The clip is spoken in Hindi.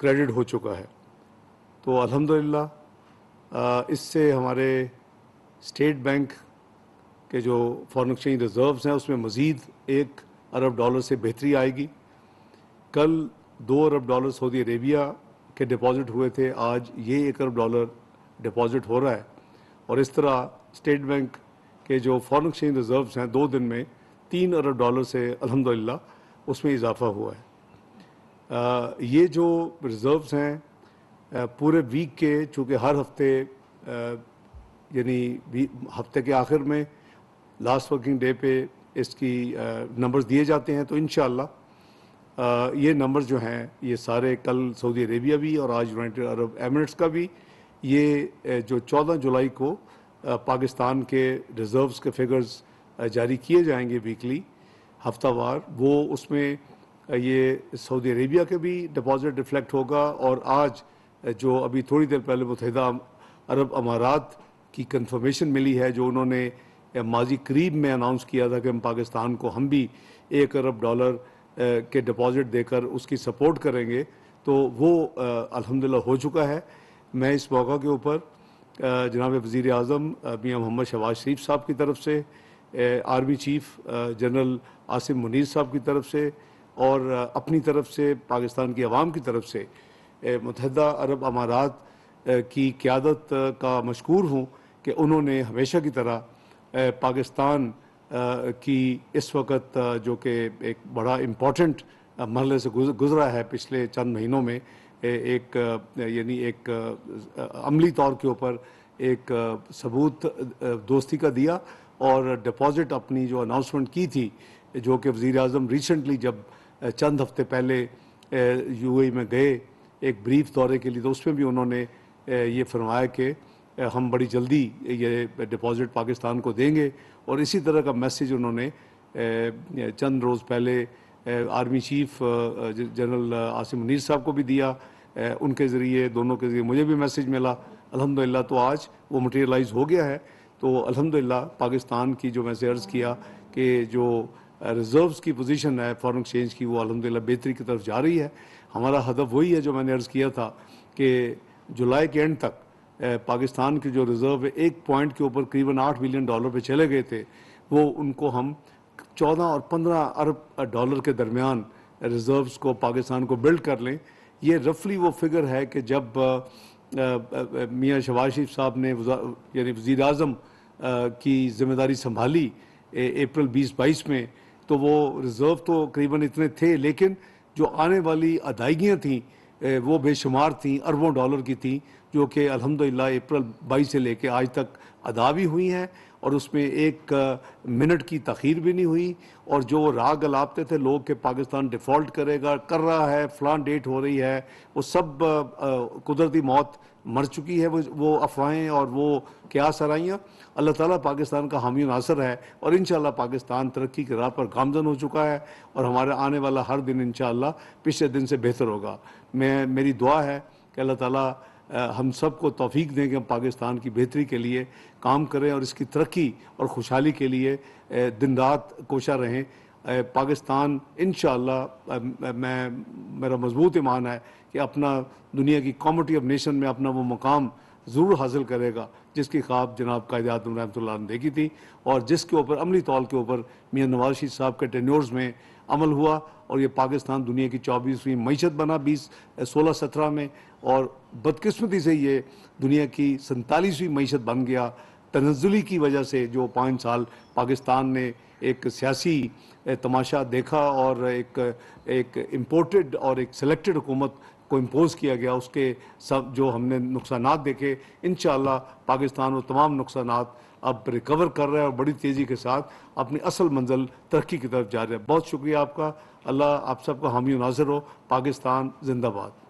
क्रेडिट हो चुका है तो अल्हम्दुलिल्लाह इससे हमारे स्टेट बैंक के जो फॉरन एक्सचेंज रिजर्व्स हैं उसमें मज़ीद एक अरब डॉलर से बेहतरी आएगी कल दो अरब डॉलर सऊदी अरेबिया के डिपॉजिट हुए थे आज ये एक अरब डॉलर डिपॉजिट हो रहा है और इस तरह स्टेट बैंक के जो फॉरन एक्सचेंज रिजर्व्स हैं दो दिन में तीन अरब डॉलर से अलहमदिल्ला उसमें इजाफा हुआ है ये जो रिजर्व्स हैं पूरे वीक के चूँकि हर हफ्ते यानी हफ्ते के आखिर में लास्ट वर्किंग डे पे इसकी नंबर्स दिए जाते हैं तो इन ये नंबर्स जो हैं ये सारे कल सऊदी अरेबिया भी और आज यूनाइटेड अरब एमिरेट्स का भी ये जो 14 जुलाई को पाकिस्तान के रिज़र्व्स के फिगर्स जारी किए जाएंगे वीकली हफ्तावार वो उसमें ये सऊदी अरेबिया के भी डिपॉजिट रिफ्लेक्ट होगा और आज जो अभी थोड़ी देर पहले मुतह अरब अमारात की कंफर्मेशन मिली है जो उन्होंने माजी करीब में अनाउंस किया था कि हम पाकिस्तान को हम भी एक अरब डॉलर के डिपॉजिट देकर उसकी सपोर्ट करेंगे तो वो अल्हम्दुलिल्लाह हो चुका है मैं इस मौका के ऊपर जनाब वज़ी अजम मियाँ मोहम्मद शवाज शरीफ साहब की तरफ से army chief general Asim Munir साहब की तरफ से और अपनी तरफ से पाकिस्तान की आवाम की तरफ से मुतहदा अरब अमारात की क्यादत का मशहूर हूँ कि उन्होंने हमेशा की तरह पाकिस्तान की इस वक्त जो कि एक बड़ा इम्पोर्टेंट मरले से गुजरा है पिछले चंद महीनों में एक यानी एक अमली तौर के ऊपर एक सबूत दोस्ती का दिया और डिपॉजिट अपनी जो अनाउंसमेंट की थी जो कि वज़ी अजम रिसेंटली जब चंद हफ्ते पहले यूएई e में गए एक ब्रीफ दौरे के लिए तो उसमें भी उन्होंने ये फरमाया कि हम बड़ी जल्दी ये डिपॉजिट पाकिस्तान को देंगे और इसी तरह का मैसेज उन्होंने चंद रोज़ पहले army chief general Asim Munir साहब को भी दिया उनके ज़रिए दोनों के ज़रिए मुझे भी मैसेज मिला अल्हम्दुलिल्लाह तो आज वो मटेरियलाइज हो गया है तो अल्हम्दुलिल्लाह पाकिस्तान की जो मैं से अर्ज़ किया कि जो रिजर्व्स की पोजीशन है फॉरेन एक्सचेंज की वो अलहमदिल्ला बेहतरी की तरफ जा रही है हमारा हदफ वही है जो मैंने अर्ज़ किया था कि जुलाई के एंड तक पाकिस्तान के जो रिज़र्व एक पॉइंट के ऊपर करीबन आठ बिलियन डॉलर पे चले गए थे वो उनको हम चौदह और पंद्रह अरब डॉलर के दरमियान रिज़र्व्स को पाकिस्तान को बिल्ड कर लें ये रफली वो फिगर है कि जब मियाँ शबाज शरीफ साहब ने यानी वज़ी अजम की जिम्मेदारी संभाली अप्रैल बीस बाईस में तो वो रिजर्व तो करीबन इतने थे लेकिन जो आने वाली अदायगियाँ थीं वो बेशुमार थीं अरबों डॉलर की थी जो कि अलहमदिल्ला अप्रैल बाईस से लेकर आज तक अदा भी हुई हैं और उसमें एक मिनट की तखीर भी नहीं हुई और जो राग अलापते थे लोग के पाकिस्तान डिफ़ॉल्ट करेगा कर रहा है फ़लान डेट हो रही है वो सब कुदरती मौत मर चुकी है वो वो अफवाहें और वो क्या सराइयाँ अल्लाह ताला पाकिस्तान का हामी नासर है और इन पाकिस्तान तरक्की के राह पर गामजन हो चुका है और हमारा आने वाला हर दिन इन पिछले दिन से बेहतर होगा मैं मेरी दुआ है कि अल्लाह ताली हम सब को तोफीक दें कि हम पाकिस्तान की बेहतरी के लिए काम करें और इसकी तरक्की और खुशहाली के लिए दिन रात कोशा रहें पाकिस्तान इन मैं मेरा मजबूत ईमान है कि अपना दुनिया की कॉमिटी ऑफ नेशन में अपना वो मकाम ज़रूर हासिल करेगा जिसकी ख्वाब जनाब कायद आजम रहमत ने देखी थी और जिसके ऊपर अमली तौल के ऊपर मियाँ नवाज शरीफ साहब के टेन्योर्स में अमल हुआ और ये पाकिस्तान दुनिया की चौबीसवीं मीशत बना बीस सोलह सत्रह में और बदकस्मती से ये दुनिया की सैंतालीसवीं मीशत बन गया तनजुली की वजह से जो पाँच साल पाकिस्तान ने एक सियासी तमाशा देखा और एक एक इम्पोर्टेड और एक सेलेक्टेड हुकूमत को इम्पोज़ किया गया उसके सब जो हमने नुकसान देखे इन पाकिस्तान वो तमाम नुकसान अब रिकवर कर रहे हैं और बड़ी तेज़ी के साथ अपनी असल मंजिल तरक्की की तरफ जा रहा है बहुत शुक्रिया आपका अल्लाह आप सबका हामी नाजर हो पाकिस्तान जिंदाबाद